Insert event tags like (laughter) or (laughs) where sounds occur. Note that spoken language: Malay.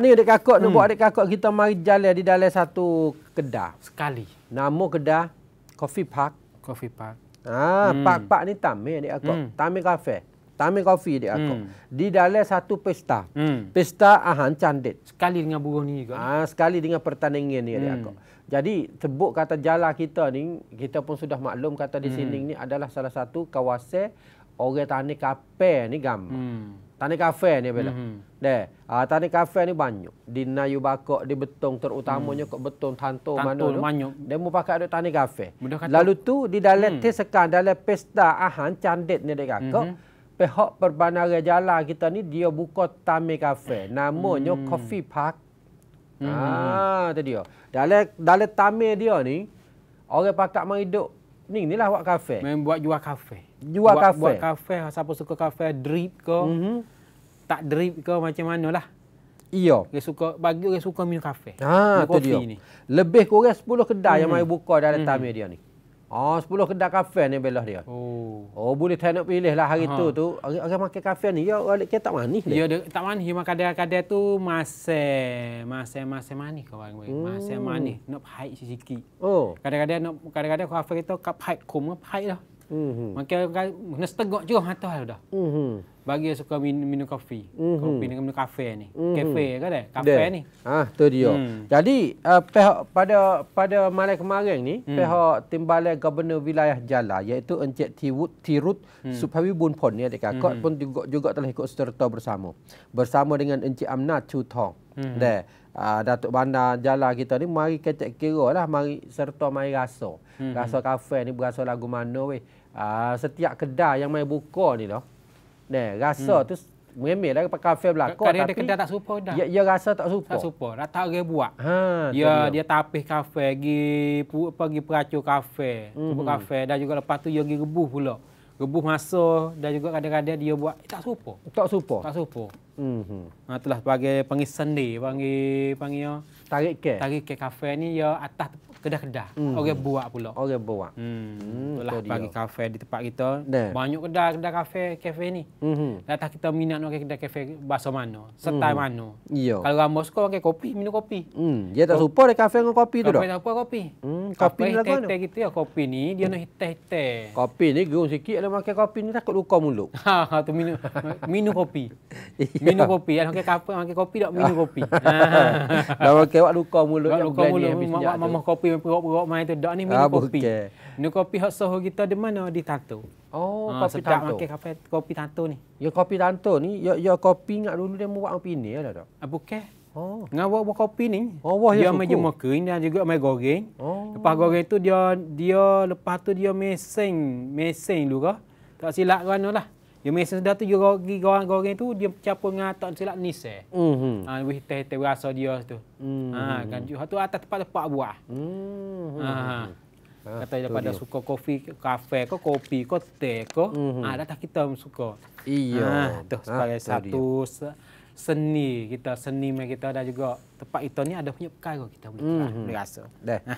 ni adik kakak hmm. tu buat adik kakak kita mari jalan di dalam satu kedah sekali. Nama kedah, Coffee Park, Coffee Park. Ah, hmm. pak Park ni tamai adik kakak. Hmm. Tamai kafe. Tamai kopi adik kakak. Hmm. Di dalam satu pesta. Hmm. Pesta Ahan Candit sekali dengan burung ni juga. Ah, sekali dengan pertandingan ni adik hmm. kakak. Hmm. Jadi sebut kata jala kita ni, kita pun sudah maklum kata di hmm. sini ni adalah salah satu kawasan orang tani kafe ni gam. Hmm. Tanah kafe ni bila. Mm-hmm. Deh, uh, tanah kafir ni banyak. Di Nayu Bakok, di Betong terutamanya hmm. kok Betong Tanto, Tanto mana Banyak. Dia mau pakai ada tanah kafe. Lalu tu di dalam hmm. tesekan dalam pesta ahan candit ni dekat kok. Mm-hmm. Pihak perbandaran jalan kita ni dia buka tanah kafe, Namanya hmm. Coffee Park. Hmm. Ah, tu dia. Dalam dalam tanah dia ni orang pakak mari duduk ni ni lah buat kafe. Main buat jual kafe. Jual kafe. Buat kafe. Siapa suka kafe drip ke? Mm-hmm. Tak drip ke macam mana lah. Iya. Dia suka bagi dia suka minum kafe. Ah, minum tu kopi dia. ni. Lebih kurang 10 kedai mm-hmm. yang mhm. mai buka dalam mm-hmm. tamia dia ni. Oh, sepuluh kedai kafe ni belah dia. Oh. Oh, boleh tak nak pilih lah hari ha. tu tu. Orang makan kafe ni, ya orang kita tak manis dia. Ya, tak manis. Dia kadai kedai tu masih masih masih manis kau bang. Hmm. Masih manis. Nak pahit sikit. Oh. Kadai-kadai nak kadang-kadang kafe kita kap pahit kum, pahit lah. Mhm. Mm Makan kena setegak je hantar lah dah. Mhm. Mm Bagi suka minum, minum kopi. Mm -hmm. Kopi dengan minum kafe ni. Mm-hmm. Kafe mm -hmm. kan? Kafe ni. Ah, tu dia. Mm. Jadi uh, pihak pada pada malam kemarin ni mm. pihak Timbalan Gubernur Wilayah Jala iaitu Encik Tiwut Tirut mm. Supawibun pun ni dekat kot mm -hmm. pun juga, juga telah ikut serta bersama. Bersama dengan Encik Amna Chu Thong. Mm -hmm uh, Datuk Bandar Jala kita ni mari kecek kira lah mari serta mari rasa. Hmm. Rasa hmm. kafe ni berasa lagu mana weh. Uh, setiap kedai yang mai buka ni lah. Nah, rasa hmm. tu Memel lah kafe belakang Kadang tapi kedai tak serupa dah. Ya, ya rasa tak serupa. Tak serupa. Dah tak orang buat. Ha, ya, dia, dia tapis kafe pergi pergi peracu kafe, mm -hmm. kafe dan juga lepas tu dia pergi rebuh pula. Rebuh masa dan juga kadang-kadang dia buat eh, tak serupa. Tak serupa. Tak serupa. Mhm. Ha ah, telah bagi panggil sendi, panggil panggil oh, tarik ke. Tarik ke kafe ni ya atas kedah-kedah. Mm-hmm. Orang buat pula. Orang buat. Hmm. hmm itulah hmm, bagi kafe di tempat kita. Deh. Banyak kedah kedah kafe kafe ni. Mhm. Atas kita minat nak kedah kafe bahasa mana? Setai mm-hmm. mana? Iya. Kalau ramo suka pakai kopi, minum kopi. Hmm. Dia tak serupa dia kafe dengan kopi tu dah. Kopi tak apa kopi. Hmm. Kopi ni lagu ni. gitu ya kopi ni dia nak hitam-hitam. Kopi ni gurung sikit kalau makan kopi ni takut luka mulut. (laughs) ha tu minum minum kopi. (laughs) (laughs) Minum ya. kopi. Yang makan kapal, makan kopi tak minum kopi. (laughs) Ha, ha, ha. Dah makan awak luka mulut. Luka yang mulut. mak, mak, kopi yang perok-perok main tu. Tak ni minum ah, kopi. Okay. Minum kopi hot soho kita di mana? Di Tantu. Oh, ha, kopi Tantu. Sedap makan kapal, kopi Tantu ni. Ya, kopi Tantu ni. Ya, ya kopi ingat dulu dia buat kopi ni. ada tak? Ah, bukan. Oh. Dengan buah-buah kopi ni. Oh, wah, dia main jemur kering dan juga main goreng. Oh. Lepas goreng tu dia dia lepas tu dia mesin, mesin dulu ke. Tak silap kan lah. Yang mesej sudah tu juga goreng-goreng tu dia capur dengan tak silap nis eh. Mhm. Ah lebih teh teh rasa dia tu. Mhm. Ah kan juga tu atas tempat-tempat buah. Mhm. Ah. Ha. ah Kata daripada dia. suka kopi, kafe ke kopi ke teh ke, mm-hmm. ah kita suka. Iya. Ah, tu sebagai ah, satu seni kita, seni kita ada juga tempat itu ni ada punya perkara kita boleh mm-hmm. rasa. Dah.